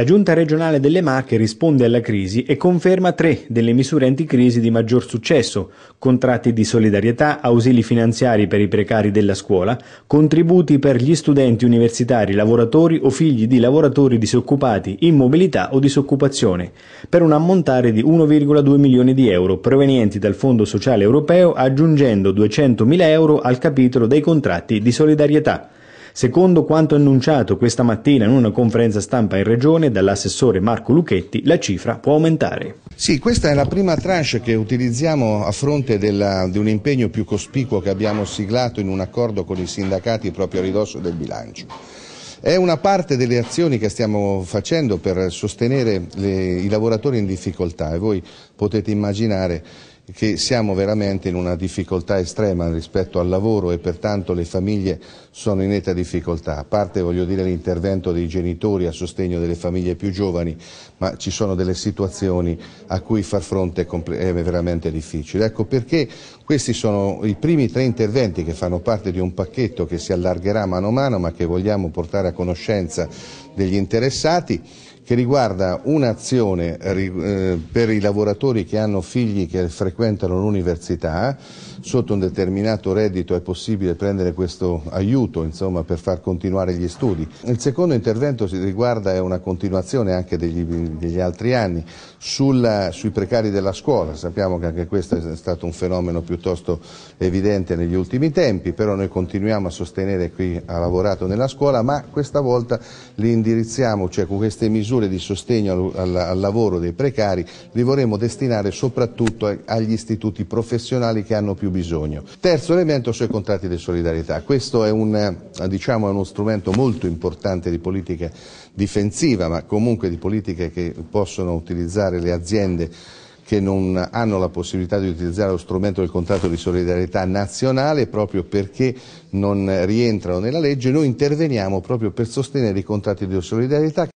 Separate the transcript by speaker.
Speaker 1: La Giunta regionale delle Marche risponde alla crisi e conferma tre delle misure anticrisi di maggior successo, contratti di solidarietà, ausili finanziari per i precari della scuola, contributi per gli studenti universitari, lavoratori o figli di lavoratori disoccupati in mobilità o disoccupazione, per un ammontare di 1,2 milioni di euro provenienti dal Fondo Sociale Europeo aggiungendo 200 mila euro al capitolo dei contratti di solidarietà. Secondo quanto annunciato questa mattina in una conferenza stampa in regione dall'assessore Marco Lucchetti, la cifra può aumentare. Sì, questa è la prima tranche che
Speaker 2: utilizziamo a fronte della, di un impegno più cospicuo che abbiamo siglato in un accordo con i sindacati proprio a ridosso del bilancio. È una parte delle azioni che stiamo facendo per sostenere le, i lavoratori in difficoltà e voi potete immaginare che siamo veramente in una difficoltà estrema rispetto al lavoro e pertanto le famiglie sono in netta difficoltà. A parte dire, l'intervento dei genitori a sostegno delle famiglie più giovani, ma ci sono delle situazioni a cui far fronte è veramente difficile. Ecco perché questi sono i primi tre interventi che fanno parte di un pacchetto che si allargherà mano a mano ma che vogliamo portare a conoscenza degli interessati che riguarda un'azione eh, per i lavoratori che hanno figli che frequentano frequentano l'università, sotto un determinato reddito è possibile prendere questo aiuto insomma, per far continuare gli studi. Il secondo intervento si riguarda, è una continuazione anche degli, degli altri anni, sulla, sui precari della scuola, sappiamo che anche questo è stato un fenomeno piuttosto evidente negli ultimi tempi, però noi continuiamo a sostenere chi ha lavorato nella scuola, ma questa volta li indirizziamo, cioè con queste misure di sostegno al, al, al lavoro dei precari, li vorremmo destinare soprattutto agli gli istituti professionali che hanno più bisogno. Terzo elemento sui contratti di solidarietà. Questo è un, diciamo, uno strumento molto importante di politica difensiva, ma comunque di politiche che possono utilizzare le aziende che non hanno la possibilità di utilizzare lo strumento del contratto di solidarietà nazionale proprio perché non
Speaker 1: rientrano nella legge, noi interveniamo proprio per sostenere i contratti di solidarietà.